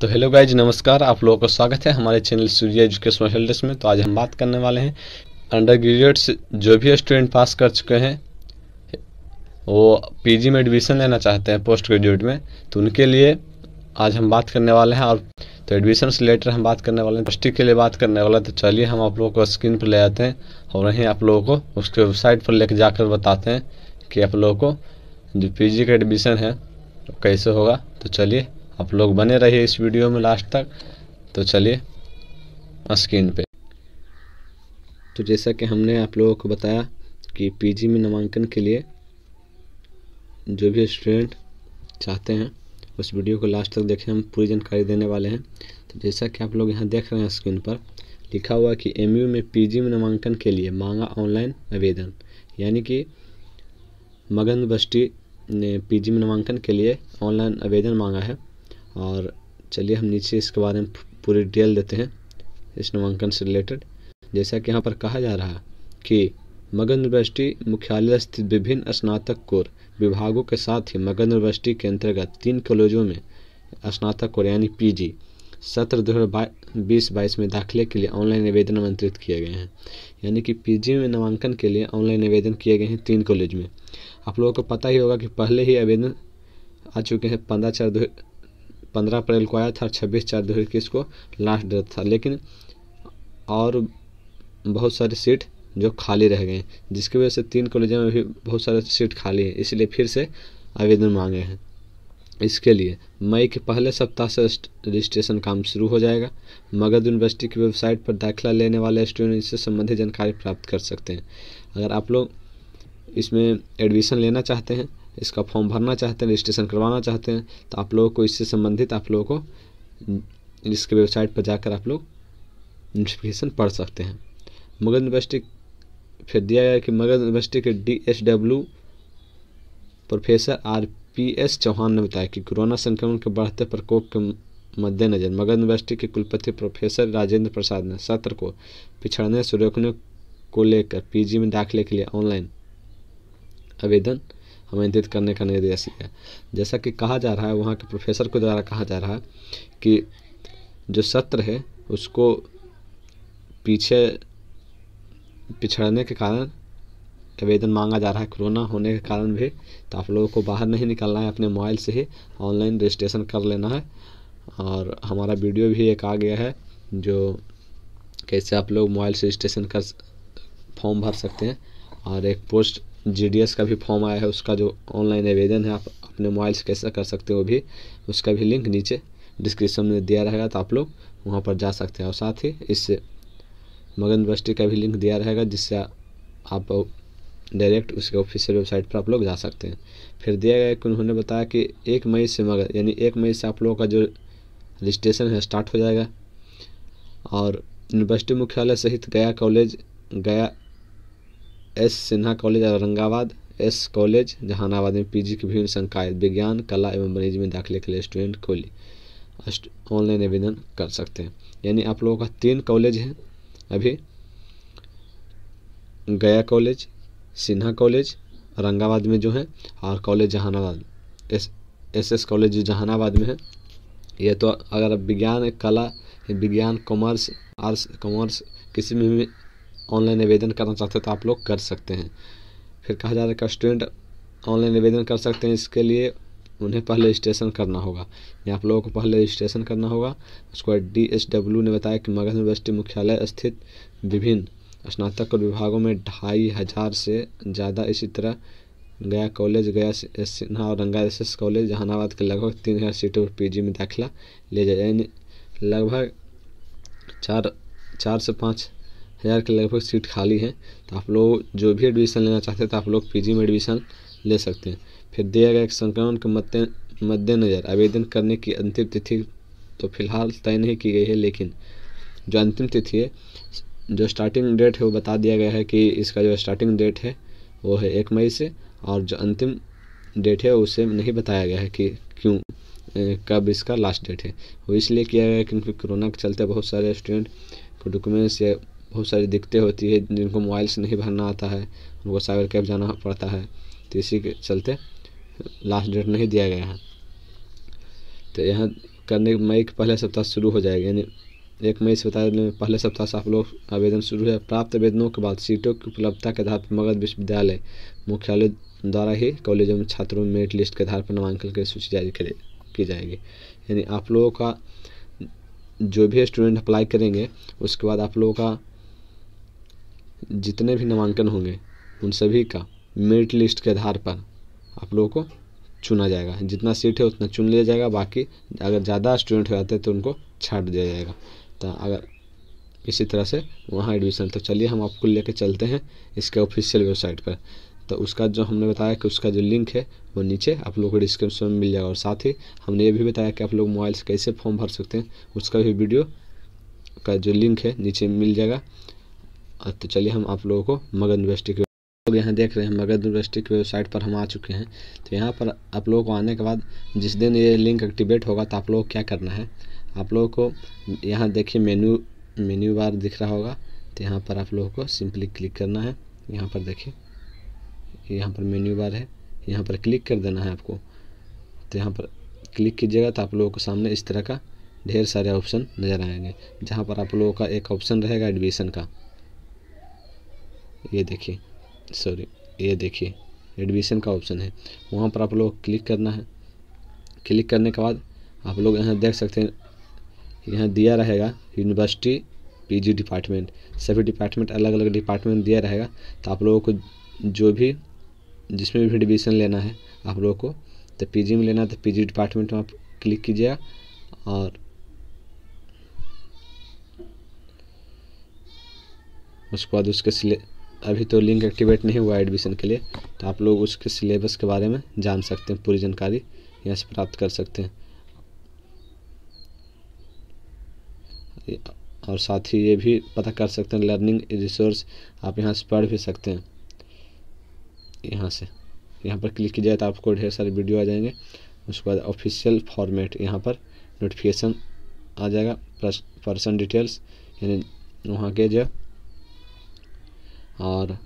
तो hello guys नमस्कार आप लोगों का स्वागत है हमारे चैनल सूर्य एजुकेशनल हेल्डेस में तो आज हम बात करने वाले हैं अंडर ग्रेजुएट्स जो भी स्टूडेंट पास कर चुके हैं वो पीजी में एडमिशन लेना चाहते हैं पोस्ट ग्रेजुएट में तो उनके लिए आज हम बात करने वाले हैं और तो एडमिशन से रिलेटेड हम बात करने वाले हैं पुष्टि के लिए बात करने वाले हैं तो चलिए हम आप लोगों को स्क्रीन पर ले आते हैं और वहीं आप लोगों को उसके वेबसाइट पर लेकर जाकर बताते हैं कि आप लोगों को जो पी का एडमिशन है कैसे होगा तो चलिए आप लोग बने रहिए इस वीडियो में लास्ट तक तो चलिए स्क्रीन पे तो जैसा कि हमने आप लोगों को बताया कि पीजी में नामांकन के लिए जो भी स्टूडेंट चाहते हैं उस वीडियो को लास्ट तक देखें हम पूरी जानकारी देने वाले हैं तो जैसा कि आप लोग यहाँ देख रहे हैं स्क्रीन पर लिखा हुआ कि एम में पी में नामांकन के लिए मांगा ऑनलाइन आवेदन यानी कि मगन बस्टी ने पीजी में नामांकन के लिए ऑनलाइन आवेदन मांगा है और चलिए हम नीचे इसके बारे में पूरी डिटेल देते हैं इस नामांकन से रिलेटेड जैसा कि यहाँ पर कहा जा रहा है कि मगध यूनिवर्सिटी मुख्यालय स्थित विभिन्न स्नातक कोर विभागों के साथ ही मगध यूनिवर्सिटी के अंतर्गत तीन कॉलेजों में स्नातक कोर यानी पीजी सत्र दो हज़ार बीस बाईस में दाखिले के लिए ऑनलाइन निवेदन आमंत्रित किए गए हैं यानी कि पीजी में नामांकन के लिए ऑनलाइन निवेदन किए गए हैं तीन कॉलेज में आप लोगों को पता ही होगा कि पहले ही आवेदन आ चुके हैं पंद्रह चार दो पंद्रह अप्रैल को आया था और छब्बीस चार दो को लास्ट डेट था लेकिन और बहुत सारी सीट जो खाली रह गए जिसकी वजह से तीन कॉलेजों में भी बहुत सारे सीट खाली हैं इसलिए फिर से आवेदन मांगे हैं इसके लिए मई के पहले सप्ताह से रजिस्ट्रेशन काम शुरू हो जाएगा मगध यूनिवर्सिटी की वेबसाइट पर दाखिला लेने वाले स्टूडेंट इससे संबंधित जानकारी प्राप्त कर सकते हैं अगर आप लोग इसमें एडमिशन लेना चाहते हैं इसका फॉर्म भरना चाहते हैं रजिस्ट्रेशन करवाना चाहते हैं तो आप लोगों को इससे संबंधित आप लोगों को इसके वेबसाइट पर जाकर आप लोग नोटिफिकेशन पढ़ सकते हैं मगध यूनिवर्सिटी फिर दिया गया कि मगध यूनिवर्सिटी के D H W professor R P S Chauhan ने बताया कि कोरोना संक्रमण के बढ़ते प्रकोप के मद्देनज़र मगध यूनिवर्सिटी के कुलपति प्रोफेसर राजेंद्र प्रसाद ने सत्र को पिछड़ने से रोकने को लेकर पीजी में दाखिले के लिए ऑनलाइन आवेदन हमें करने का निर्देश है जैसा कि कहा जा रहा है वहाँ के प्रोफेसर के द्वारा कहा जा रहा है कि जो सत्र है उसको पीछे पिछड़ने के कारण आवेदन मांगा जा रहा है कोरोना होने के कारण भी तो आप लोगों को बाहर नहीं निकलना है अपने मोबाइल से ही ऑनलाइन रजिस्ट्रेशन कर लेना है और हमारा वीडियो भी एक आ गया है जो कैसे आप लोग मोबाइल से रजिस्ट्रेशन कर फॉर्म भर सकते हैं और एक पोस्ट जी का भी फॉर्म आया है उसका जो ऑनलाइन आवेदन है आप अपने मोबाइल से कैसे कर सकते हो भी उसका भी लिंक नीचे डिस्क्रिप्शन में दिया रहेगा तो आप लोग वहाँ पर जा सकते हैं और साथ ही इस मगन यूनिवर्सिटी का भी लिंक दिया रहेगा जिससे आप डायरेक्ट उसके ऑफिशियल वेबसाइट पर आप लोग जा सकते हैं फिर दिया गया कि उन्होंने बताया कि एक मई से मगर यानी एक मई से आप लोगों का जो रजिस्ट्रेशन है स्टार्ट हो जाएगा और यूनिवर्सिटी मुख्यालय सहित Gaya college Gaya S Sinha college Aurangabad S college Jahanabad में पीजी की विभिन्न संकाय विज्ञान कला एवं मरीज में दाखिले के लिए स्टूडेंट खोली ऑनलाइन आवेदन कर सकते हैं यानी आप लोगों का तीन कॉलेज हैं अभी गया कॉलेज सिन्हा कॉलेज औरंगाबाद में जो है और college Jahanabad S S S college जो जहानाबाद में है ये तो अगर विज्ञान कला विज्ञान कॉमर्स आर्ट्स कॉमर्स किसी में भी ऑनलाइन आवेदन करना चाहते हैं तो आप लोग कर सकते हैं फिर कहा जा रहा है कि स्टूडेंट ऑनलाइन आवेदन कर सकते हैं इसके लिए उन्हें पहले रजिस्ट्रेशन करना होगा यहाँ आप लोगों को पहले रजिस्ट्रेशन करना होगा उसके बाद डी एस डब्ल्यू ने बताया कि मगध यूनिवर्सिटी मुख्यालय स्थित विभिन्न स्नातक और विभागों में ढाई हज़ार से ज़्यादा इसी तरह गया कॉलेज गया सिन्हा और रंगा एस एस कॉलेज जहानाबाद के लगभग तीन हज़ार सीटों पर जी में दाखिला ले जाए यानी लगभग चार चार से पाँच हज़ार के लगभग सीट खाली है तो आप लोग जो भी एडमिशन लेना चाहते हैं तो आप लोग पीजी में एडमिशन ले सकते हैं फिर दिया गया संक्रमण के मद्दे मद्देनज़र आवेदन करने की अंतिम तिथि तो फिलहाल तय नहीं की गई है लेकिन जो अंतिम तिथि है जो स्टार्टिंग डेट है वो बता दिया गया है कि इसका जो स्टार्टिंग डेट है वो है एक मई से और जो अंतिम डेट है उसे नहीं बताया गया है कि क्यों कब इसका लास्ट डेट है वो इसलिए किया गया क्योंकि कोरोना के चलते बहुत सारे स्टूडेंट को डॉक्यूमेंट्स या बहुत सारी दिक्कतें होती है जिनको मोबाइल से नहीं भरना आता है उनको साइबर कैब जाना पड़ता है तो इसी के चलते लास्ट डेट नहीं दिया गया है तो यहाँ करने मई के पहले सप्ताह शुरू हो जाएगा यानी एक मई से बता दें पहले सप्ताह से आप लोग आवेदन शुरू है प्राप्त आवेदनों के बाद सीटों की उपलब्धता के आधार पर मगध विश्वविद्यालय मुख्यालय द्वारा ही कॉलेजों में छात्रों में मेरिट लिस्ट के आधार पर नामांकन की सूची जारी करे की जाएगी यानी आप लोगों का जो भी स्टूडेंट अप्लाई करेंगे उसके बाद आप लोगों का जितने भी नामांकन होंगे उन सभी का मेरिट लिस्ट के आधार पर आप लोगों को चुना जाएगा जितना सीट है उतना चुन लिया जाएगा बाकी अगर ज़्यादा स्टूडेंट जाते हैं तो उनको छाट दिया जाएगा तो अगर इसी तरह से वहाँ एडमिशन तो चलिए हम आपको लेके चलते हैं इसके ऑफिशियल वेबसाइट पर तो उसका जो हमने बताया कि उसका जो लिंक है वो नीचे आप लोगों को डिस्क्रिप्शन में मिल जाएगा और साथ ही हमने ये भी बताया कि आप लोग मोबाइल से कैसे फॉर्म भर सकते हैं उसका भी वीडियो का जो लिंक है नीचे मिल जाएगा तो चलिए हम आप लोगों को मगध यूनिवर्सिटी की लोग यहाँ देख रहे हैं मगध यूनिवर्सिटी की वेबसाइट पर हम आ चुके हैं तो यहाँ पर आप लोगों को आने के बाद जिस दिन ये लिंक एक्टिवेट होगा तो आप लोग क्या करना है आप लोगों को यहाँ देखिए मेन्यू मेन्यू बार दिख रहा होगा तो यहाँ पर आप लोगों को सिंपली क्लिक करना है यहाँ पर देखिए यहाँ पर मेन्यू बार है यहाँ पर क्लिक कर देना है आपको तो यहाँ पर क्लिक कीजिएगा तो आप लोगों को सामने इस तरह का ढेर सारे ऑप्शन नज़र आएंगे जहाँ पर आप लोगों का एक ऑप्शन रहेगा एडमिशन का ये देखिए सॉरी ये देखिए एडमिशन का ऑप्शन है वहाँ पर आप लोग क्लिक करना है क्लिक करने के बाद आप लोग यहाँ देख सकते हैं यहाँ दिया रहेगा यूनिवर्सिटी पीजी डिपार्टमेंट सभी डिपार्टमेंट अलग अलग डिपार्टमेंट दिया रहेगा तो आप लोगों को जो भी जिसमें भी एडमिशन लेना है आप लोगों को तो पीजी में लेना है तो पीजी डिपार्टमेंट में आप क्लिक कीजिएगा और उसके बाद उसके सिले अभी तो लिंक एक्टिवेट नहीं हुआ एडमिशन के लिए तो आप लोग उसके सिलेबस के बारे में जान सकते हैं पूरी जानकारी यहाँ से प्राप्त कर सकते हैं और साथ ही ये भी पता कर सकते हैं लर्निंग रिसोर्स आप यहाँ से पढ़ भी सकते हैं यहाँ से यहाँ पर क्लिक किया जाए तो आपको ढेर सारे वीडियो आ जाएंगे उसके बाद ऑफिशियल फॉर्मेट यहाँ पर नोटिफिकेशन आ जाएगा पर्सन डिटेल्स यानी वहाँ के जो और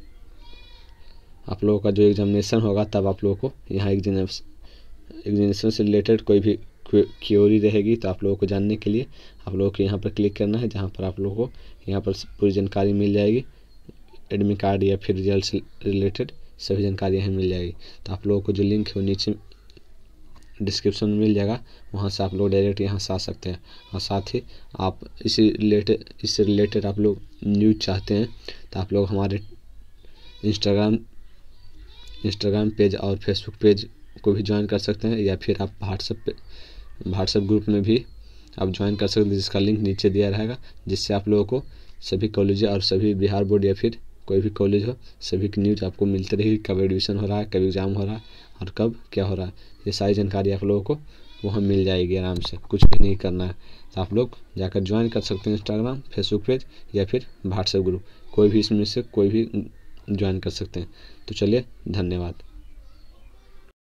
आप लोगों का जो एग्जामिनेशन होगा तब आप लोगों को यहाँ एग्जामिनेशन से रिलेटेड कोई भी क्योरी रहेगी तो आप लोगों को जानने के लिए आप लोगों को यहाँ पर क्लिक करना है जहाँ पर आप लोगों को यहाँ पर पूरी जानकारी मिल जाएगी एडमिट कार्ड या फिर रिजल्ट से रिलेटेड सभी जानकारी यहाँ मिल जाएगी तो आप लोगों को जो लिंक है वो नीचे डिस्क्रिप्शन में मिल जाएगा वहाँ से आप लोग डायरेक्ट यहाँ से आ सकते हैं और साथ ही आप इसी रिलेटेड इससे रिलेटेड आप लोग न्यूज़ चाहते हैं तो आप लोग हमारे इंस्टाग्राम इंस्टाग्राम पेज और फेसबुक पेज को भी ज्वाइन कर सकते हैं या फिर आप व्हाट्सएप पे व्हाट्सएप ग्रुप में भी आप ज्वाइन कर सकते हैं जिसका लिंक नीचे दिया रहेगा जिससे आप लोगों को सभी कॉलेज और सभी बिहार बोर्ड या फिर कोई भी कॉलेज हो सभी की न्यूज़ आपको मिलती रहेगी कब एडमिशन हो रहा है कब एग्ज़ाम हो रहा है और कब क्या हो रहा है ये सारी जानकारी आप लोगों को वहाँ मिल जाएगी आराम से कुछ भी नहीं करना है तो आप लोग जाकर ज्वाइन कर सकते हैं इंस्टाग्राम फेसबुक पेज या फिर व्हाट्सएप ग्रुप कोई भी इसमें से कोई भी ज्वाइन कर सकते हैं तो चलिए धन्यवाद